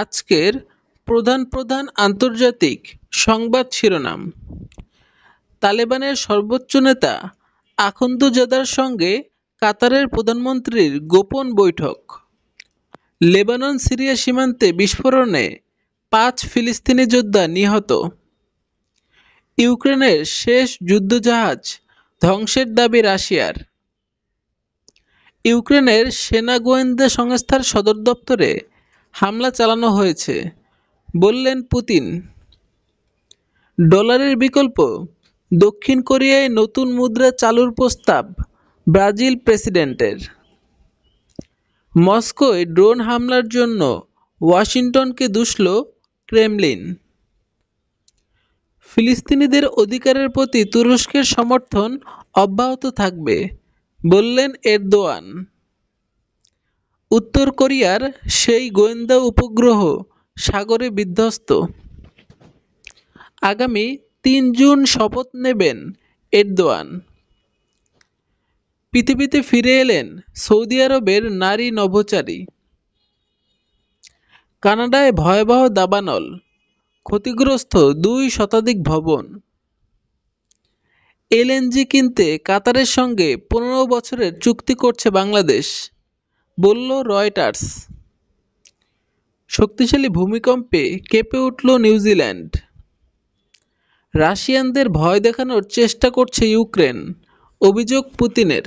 আজকের প্রধান প্রধান আন্তর্জাতিক সংবাদ শিরোনাম তালেবানের সর্বোচ্চ নেতা আখন্দুজাদার সঙ্গে কাতারের প্রধানমন্ত্রীর গোপন বৈঠক লেবানন সিরিয়া সীমান্তে বিস্ফোরণে পাঁচ ফিলিস্তিনি যোদ্ধা নিহত ইউক্রেনের শেষ যুদ্ধজাহাজ ধ্বংসের দাবি রাশিয়ার ইউক্রেনের সেনা গোয়েন্দা সংস্থার সদর দপ্তরে হামলা চালানো হয়েছে বললেন পুতিন ডলারের বিকল্প দক্ষিণ কোরিয়ায় নতুন মুদ্রা চালুর প্রস্তাব ব্রাজিল প্রেসিডেন্টের মস্কোয় ড্রোন হামলার জন্য ওয়াশিংটনকে দুষল ক্রেমলিন ফিলিস্তিনিদের অধিকারের প্রতি তুরস্কের সমর্থন অব্যাহত থাকবে বললেন এরদোয়ান উত্তর কোরিয়ার সেই গোয়েন্দা উপগ্রহ সাগরে বিধ্বস্ত আগামী তিন জুন শপথ নেবেন এরদোয়ান পৃথিবীতে ফিরে এলেন সৌদি আরবের নারী নভোচারী কানাডায় ভয়াবহ দাবানল ক্ষতিগ্রস্ত দুই শতাধিক ভবন এলএনজি কিনতে কাতারের সঙ্গে পনেরো বছরের চুক্তি করছে বাংলাদেশ বলল রয়টার্স শক্তিশালী ভূমিকম্পে কেঁপে উঠল নিউজিল্যান্ড রাশিয়ানদের ভয় দেখানোর চেষ্টা করছে ইউক্রেন অভিযোগ পুতিনের